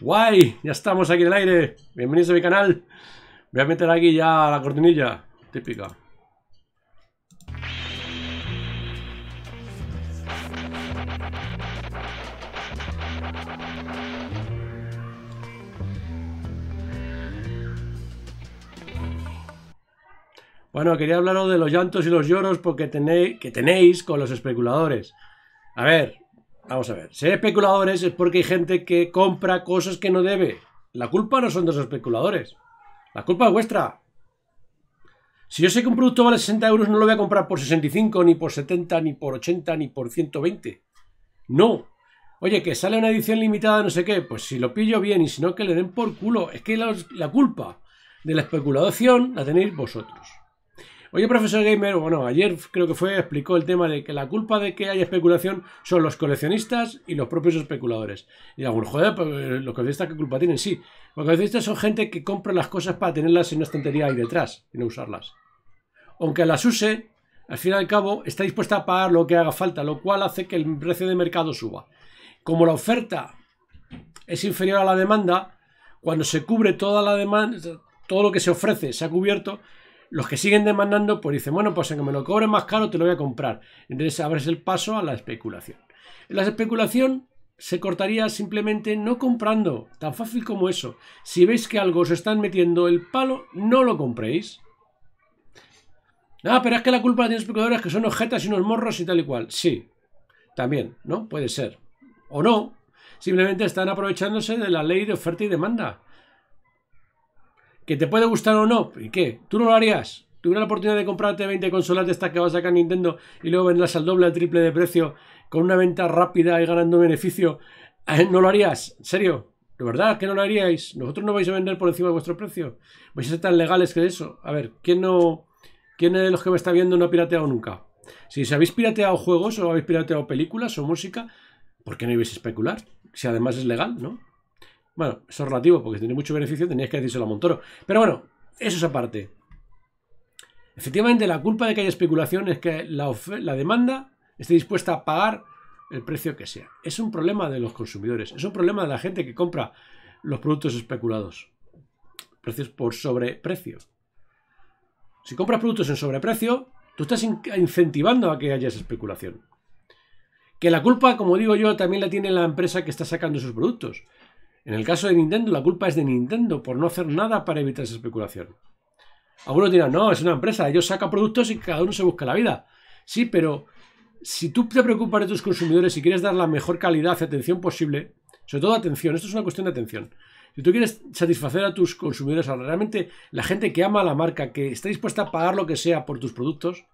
Guay, ya estamos aquí en el aire. Bienvenidos a mi canal. Voy a meter aquí ya la cortinilla típica. Bueno, quería hablaros de los llantos y los lloros porque tenéis, que tenéis con los especuladores. A ver, Vamos a ver, ser especuladores es porque hay gente que compra cosas que no debe. La culpa no son de los especuladores. La culpa es vuestra. Si yo sé que un producto vale 60 euros, no lo voy a comprar por 65, ni por 70, ni por 80, ni por 120. No. Oye, que sale una edición limitada no sé qué, pues si lo pillo bien y si no, que le den por culo. Es que la culpa de la especulación la tenéis vosotros. Oye, profesor Gamer, bueno, ayer creo que fue, explicó el tema de que la culpa de que haya especulación son los coleccionistas y los propios especuladores. Y algún joder, pues, eh, los coleccionistas, ¿qué culpa tienen? Sí, los coleccionistas son gente que compra las cosas para tenerlas en una estantería ahí detrás y no usarlas. Aunque las use, al fin y al cabo, está dispuesta a pagar lo que haga falta, lo cual hace que el precio de mercado suba. Como la oferta es inferior a la demanda, cuando se cubre toda la demanda, todo lo que se ofrece se ha cubierto, los que siguen demandando, pues dicen, bueno, pues aunque me lo cobren más caro, te lo voy a comprar. Entonces abres el paso a la especulación. En la especulación se cortaría simplemente no comprando, tan fácil como eso. Si veis que algo os están metiendo el palo, no lo compréis. Ah, pero es que la culpa de los especuladores que son objetos y unos morros y tal y cual. Sí, también, ¿no? Puede ser. O no. Simplemente están aprovechándose de la ley de oferta y demanda que te puede gustar o no, ¿y qué? ¿Tú no lo harías? ¿Tuviera la oportunidad de comprarte 20 consolas de estas que vas a sacar Nintendo y luego vendrás al doble, al triple de precio, con una venta rápida y ganando beneficio? Eh, ¿No lo harías? ¿En serio? ¿De verdad que no lo haríais? ¿Nosotros no vais a vender por encima de vuestro precio? ¿Vais a ser tan legales que eso? A ver, ¿quién no... ¿Quién de los que me está viendo no ha pirateado nunca? Si, si habéis pirateado juegos o habéis pirateado películas o música, ¿por qué no ibais a especular? Si además es legal, ¿no? Bueno, eso es relativo, porque si tenéis mucho beneficio tenías que decírselo a Montoro. Pero bueno, eso es aparte. Efectivamente, la culpa de que haya especulación es que la, demanda esté dispuesta a pagar el precio que sea. Es un problema de los consumidores, es un problema de la gente que compra los productos especulados. Precios por sobreprecio. Si compras productos en sobreprecio, tú estás incentivando a que haya esa especulación. Que la culpa, como digo yo, también la tiene la empresa que está sacando esos productos. En el caso de Nintendo, la culpa es de Nintendo por no hacer nada para evitar esa especulación. Algunos dirán, no, es una empresa, ellos sacan productos y cada uno se busca la vida. Sí, pero si tú te preocupas de tus consumidores y quieres dar la mejor calidad y atención posible, sobre todo atención, esto es una cuestión de atención. Si tú quieres satisfacer a tus consumidores, a realmente la gente que ama la marca, que está dispuesta a pagar lo que sea por tus productos,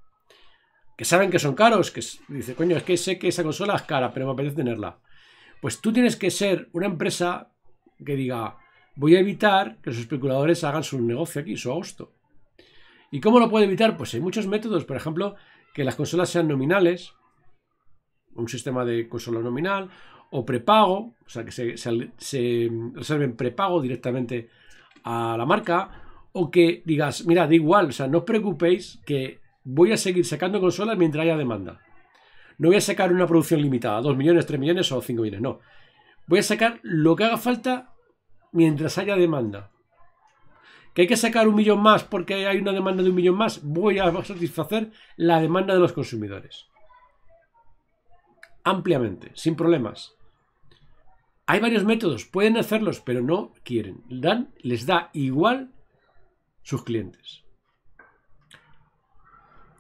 que saben que son caros, que dice, coño, es que sé que esa consola es cara, pero me apetece tenerla. Pues tú tienes que ser una empresa que diga, voy a evitar que los especuladores hagan su negocio aquí, su agosto. ¿Y cómo lo puede evitar? Pues hay muchos métodos, por ejemplo, que las consolas sean nominales, un sistema de consola nominal, o prepago, o sea, que se, reserven prepago directamente a la marca, o que digas, mira, da igual, o sea, no os preocupéis que voy a seguir sacando consolas mientras haya demanda. No voy a sacar una producción limitada, 2 millones, 3 millones o 5 millones, no. Voy a sacar lo que haga falta mientras haya demanda. ¿Que hay que sacar un millón más porque hay una demanda de un millón más? Voy a satisfacer la demanda de los consumidores. Ampliamente, sin problemas. Hay varios métodos, pueden hacerlos, pero no quieren. Dan, les da igual sus clientes.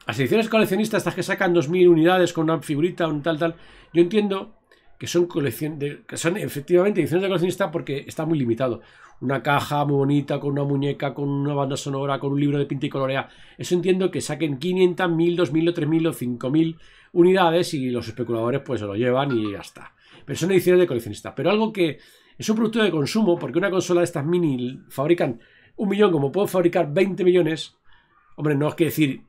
Las ediciones coleccionistas, estas que sacan 2.000 unidades con una figurita, un tal, tal, yo entiendo que son, colección que son efectivamente ediciones de coleccionista porque está muy limitado. Una caja muy bonita, con una muñeca, con una banda sonora, con un libro de pinta y colorea. Eso entiendo que saquen 500, 1000, 2000 o 3000 o 5000 unidades y los especuladores pues se lo llevan y ya está. Pero son ediciones de coleccionista. Pero algo que es un producto de consumo, porque una consola de estas mini fabrican un millón, como puedo fabricar 20 millones. Hombre, no es que decir,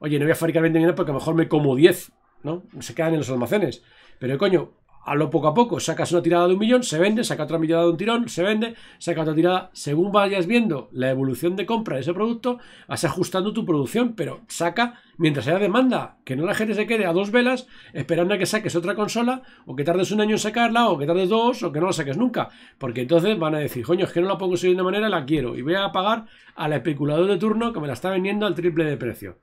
oye, no voy a fabricar 20 millones porque a lo mejor me como 10, ¿no? Se quedan en los almacenes. Pero coño, a lo poco a poco. Sacas una tirada de un millón, se vende, saca otra tirada de un tirón, se vende, saca otra tirada. Según vayas viendo la evolución de compra de ese producto, vas ajustando tu producción, pero saca mientras haya demanda. Que no la gente se quede a dos velas esperando a que saques otra consola, o que tardes un año en sacarla, o que tardes dos, o que no la saques nunca. Porque entonces van a decir, coño, es que no la puedo conseguir de manera, la quiero. Y voy a pagar al especulador de turno que me la está vendiendo al triple de precio.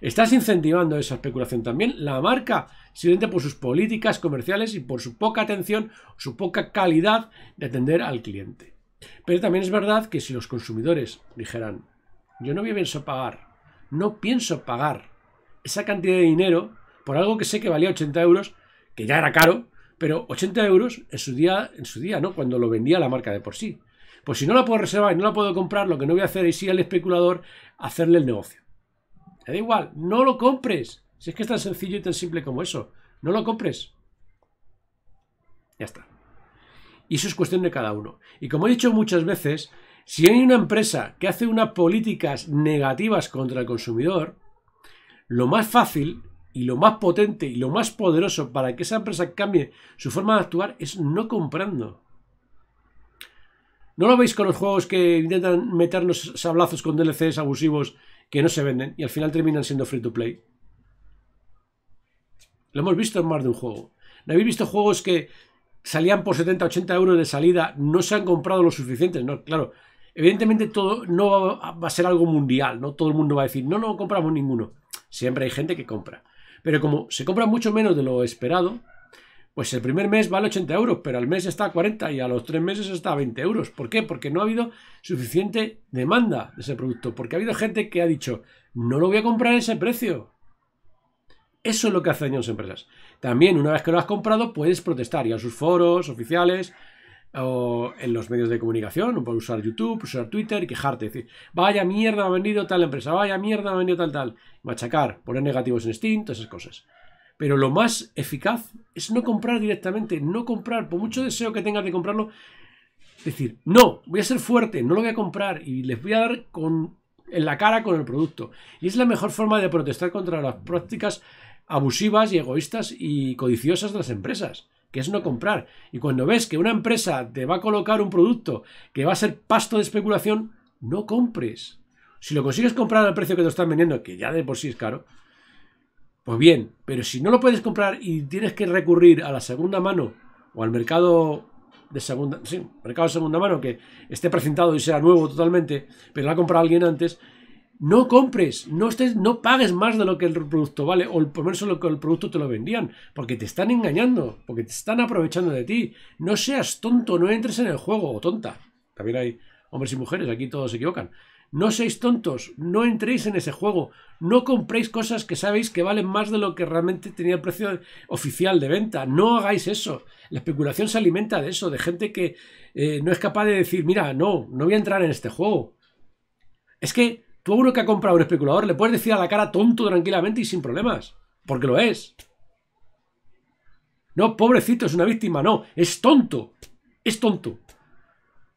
Estás incentivando esa especulación también. La marca, vende por sus políticas comerciales y por su poca atención, su poca calidad de atender al cliente. Pero también es verdad que si los consumidores dijeran, yo no pienso pagar, no pienso pagar esa cantidad de dinero por algo que sé que valía 80 euros, que ya era caro, pero 80 euros en su día, en su día, ¿no? Cuando lo vendía la marca de por sí. Pues si no la puedo reservar y no la puedo comprar, lo que no voy a hacer es ir al especulador a hacerle el negocio da igual, no lo compres. Si es que es tan sencillo y tan simple como eso. No lo compres. Ya está. Y eso es cuestión de cada uno. Y como he dicho muchas veces, si hay una empresa que hace unas políticas negativas contra el consumidor, lo más fácil y lo más potente y lo más poderoso para que esa empresa cambie su forma de actuar es no comprando. ¿No lo veis con los juegos que intentan meternos sablazos con DLCs abusivos que no se venden y al final terminan siendo free to play. Lo hemos visto en más de un juego. ¿No habéis visto juegos que salían por 70, 80 euros de salida, no se han comprado lo suficiente? No, claro. Evidentemente todo no va a ser algo mundial, ¿no? Todo el mundo va a decir, no, no compramos ninguno. Siempre hay gente que compra. Pero como se compra mucho menos de lo esperado, pues el primer mes vale 80 euros, pero al mes está a 40 y a los tres meses está a 20 euros. ¿Por qué? Porque no ha habido suficiente demanda de ese producto. Porque ha habido gente que ha dicho, no lo voy a comprar a ese precio. Eso es lo que hacen las empresas. También, una vez que lo has comprado, puedes protestar Y a sus foros oficiales o en los medios de comunicación, o usar YouTube, usar Twitter y quejarte. Decir, vaya mierda, ha vendido tal empresa, vaya mierda, ha vendido tal, tal. Machacar, poner negativos en Steam, todas esas cosas. Pero lo más eficaz es no comprar directamente, no comprar, por mucho deseo que tengas de comprarlo, decir, no, voy a ser fuerte, no lo voy a comprar y les voy a dar con, en la cara con el producto. Y es la mejor forma de protestar contra las prácticas abusivas y egoístas y codiciosas de las empresas, que es no comprar. Y cuando ves que una empresa te va a colocar un producto que va a ser pasto de especulación, no compres. Si lo consigues comprar al precio que te están vendiendo, que ya de por sí es caro, pues bien, pero si no lo puedes comprar y tienes que recurrir a la segunda mano o al mercado de segunda, sí, mercado segunda mano que esté presentado y sea nuevo totalmente, pero lo ha comprado alguien antes, no compres, no estés, no pagues más de lo que el producto vale o por menos lo que el producto te lo vendían, porque te están engañando, porque te están aprovechando de ti. No seas tonto, no entres en el juego o tonta. También hay hombres y mujeres, aquí todos se equivocan. No seáis tontos, no entréis en ese juego, no compréis cosas que sabéis que valen más de lo que realmente tenía el precio oficial de venta, no hagáis eso. La especulación se alimenta de eso, de gente que eh, no es capaz de decir, mira, no, no voy a entrar en este juego. Es que tú a uno que ha comprado un especulador le puedes decir a la cara tonto tranquilamente y sin problemas, porque lo es. No, pobrecito, es una víctima, no, es tonto, es tonto.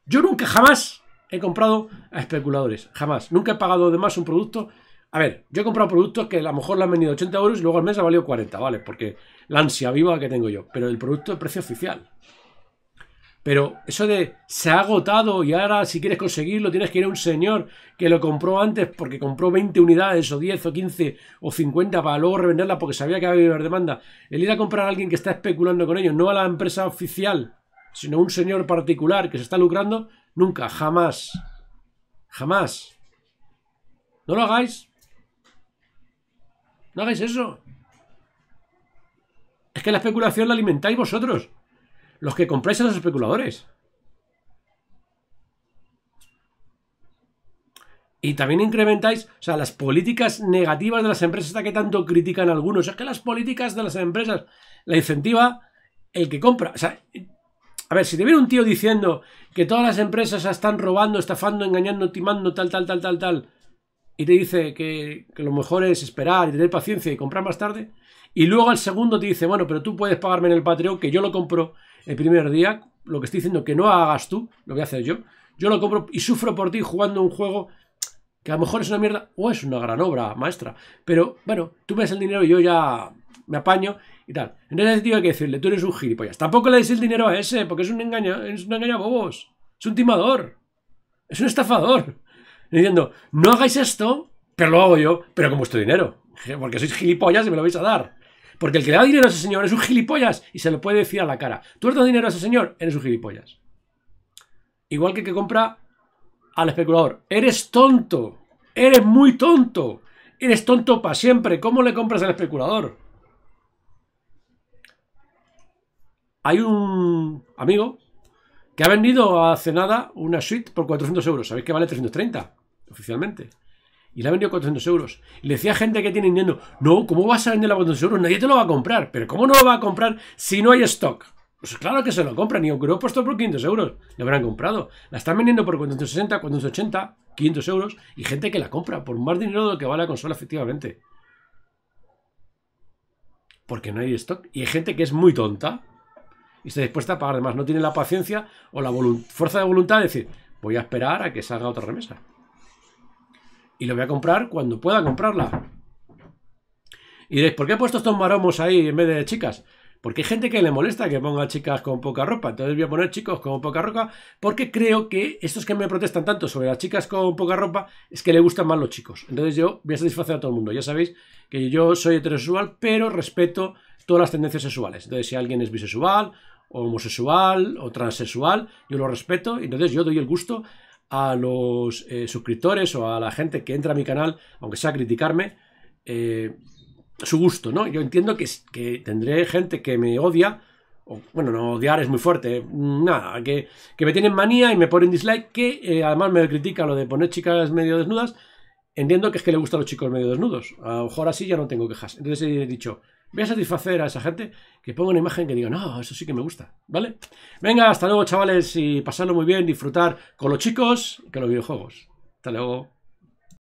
Yo nunca jamás he comprado a especuladores. Jamás. Nunca he pagado de más un producto. A ver, yo he comprado productos que a lo mejor lo han venido 80 euros y luego al mes ha valido 40, ¿vale? Porque la ansia viva que tengo yo. Pero el producto es precio oficial. Pero eso de se ha agotado y ahora si quieres conseguirlo tienes que ir a un señor que lo compró antes porque compró 20 unidades o 10 o 15 o 50 para luego revenderla porque sabía que había haber demanda. El ir a comprar a alguien que está especulando con ellos, no a la empresa oficial, sino a un señor particular que se está lucrando, Nunca, jamás. Jamás. No lo hagáis. No hagáis eso. Es que la especulación la alimentáis vosotros. Los que compráis a los especuladores. Y también incrementáis, o sea, las políticas negativas de las empresas hasta que tanto critican algunos. Es que las políticas de las empresas la incentiva el que compra. O sea, a ver, si te viene un tío diciendo que todas las empresas están robando, estafando, engañando, timando, tal, tal, tal, tal, tal, y te dice que, lo mejor es esperar y tener paciencia y comprar más tarde, y luego al segundo te dice, bueno, pero tú puedes pagarme en el Patreon, que yo lo compro el primer día, lo que estoy diciendo que no hagas tú, lo voy a hacer yo, yo lo compro y sufro por ti jugando un juego que a lo mejor es una mierda o es una gran obra maestra, pero bueno, tú ves el dinero y yo ya me apaño y tal. Entonces tío hay que decirle, tú eres un gilipollas. Tampoco le des el dinero a ese, porque es un engaño, es un engaña bobos. Es un timador. Es un estafador. Diciendo, no hagáis esto, pero lo hago yo, pero con vuestro dinero. Porque sois gilipollas y me lo vais a dar. Porque el que le da dinero a ese señor es un gilipollas y se lo puede decir a la cara. Tú has dado dinero a ese señor, eres un gilipollas. Igual que el que compra al especulador. Eres tonto. Eres muy tonto. Eres tonto para siempre. ¿Cómo le compras al especulador? Hay un amigo que ha vendido hace nada una suite por 400 euros. Sabéis que vale 330 oficialmente. Y la ha vendido 400 euros. Y le decía a gente que tiene dinero, no, ¿cómo vas a venderla a 400 euros? Nadie te lo va a comprar. Pero ¿cómo no lo va a comprar si no hay stock? Pues claro que se lo compran. Ni aunque lo puesto por 500 euros, lo habrán comprado. La están vendiendo por 460, 480, 500 euros. Y gente que la compra por más dinero de lo que vale la consola, efectivamente. Porque no hay stock. Y hay gente que es muy tonta y está dispuesta a pagar Además, No tiene la paciencia o la fuerza de voluntad de decir, voy a esperar a que salga otra remesa. Y lo voy a comprar cuando pueda comprarla. Y diréis, ¿por qué he puesto estos maromos ahí en vez de chicas? Porque hay gente que le molesta que ponga chicas con poca ropa. Entonces voy a poner chicos con poca ropa porque creo que estos que me protestan tanto sobre las chicas con poca ropa es que le gustan más los chicos. Entonces yo voy a satisfacer a todo el mundo. Ya sabéis que yo soy heterosexual, pero respeto todas las tendencias sexuales. Entonces si alguien es bisexual homosexual o transexual, yo lo respeto y entonces yo doy el gusto a los eh, suscriptores o a la gente que entra a mi canal, aunque sea criticarme, eh, su gusto, ¿no? Yo entiendo que, tendré gente que me odia, o bueno, no odiar es muy fuerte, nada, que, que, me tienen manía y me ponen dislike, que eh, además me critica lo de poner chicas medio desnudas, entiendo que es que le gustan los chicos medio desnudos, a lo mejor así ya no tengo quejas, entonces he dicho, Voy a satisfacer a esa gente que ponga una imagen que diga, no, eso sí que me gusta, ¿vale? Venga, hasta luego, chavales, y pasarlo muy bien, disfrutar con los chicos que los videojuegos. Hasta luego.